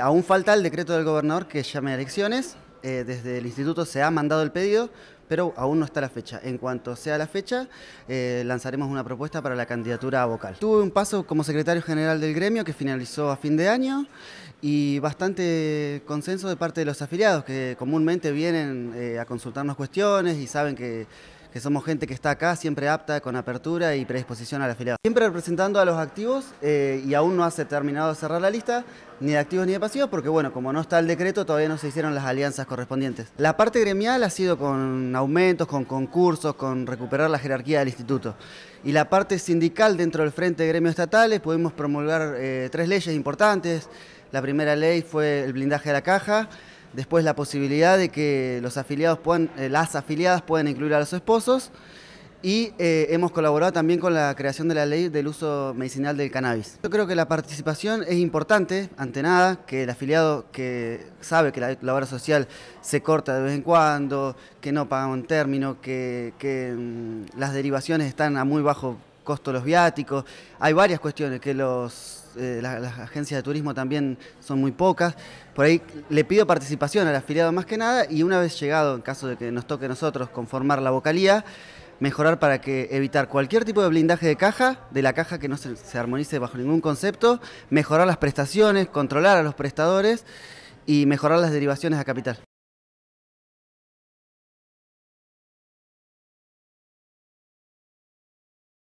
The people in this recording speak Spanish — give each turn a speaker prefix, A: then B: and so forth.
A: Aún falta el decreto del gobernador que llame a elecciones. Eh, desde el instituto se ha mandado el pedido, pero aún no está la fecha. En cuanto sea la fecha, eh, lanzaremos una propuesta para la candidatura a vocal. Tuve un paso como secretario general del gremio que finalizó a fin de año y bastante consenso de parte de los afiliados que comúnmente vienen eh, a consultarnos cuestiones y saben que que somos gente que está acá, siempre apta, con apertura y predisposición a la afiliado. Siempre representando a los activos eh, y aún no ha terminado de cerrar la lista, ni de activos ni de pasivos, porque bueno, como no está el decreto, todavía no se hicieron las alianzas correspondientes. La parte gremial ha sido con aumentos, con concursos, con recuperar la jerarquía del instituto. Y la parte sindical dentro del Frente de Gremios Estatales pudimos promulgar eh, tres leyes importantes. La primera ley fue el blindaje de la caja, después la posibilidad de que los afiliados puedan, eh, las afiliadas puedan incluir a los esposos y eh, hemos colaborado también con la creación de la ley del uso medicinal del cannabis. Yo creo que la participación es importante, ante nada, que el afiliado que sabe que la, labor obra social se corta de vez en cuando, que no paga un término, que, mm, las derivaciones están a muy bajo costo los viáticos, hay varias cuestiones que los eh, las, agencias de turismo también son muy pocas. Por ahí le pido participación al afiliado más que nada y una vez llegado, en caso de que nos toque a nosotros conformar la vocalía, mejorar para que evitar cualquier tipo de blindaje de caja, de la caja que no se armonice bajo ningún concepto, mejorar las prestaciones, controlar a los prestadores y mejorar las derivaciones a capital.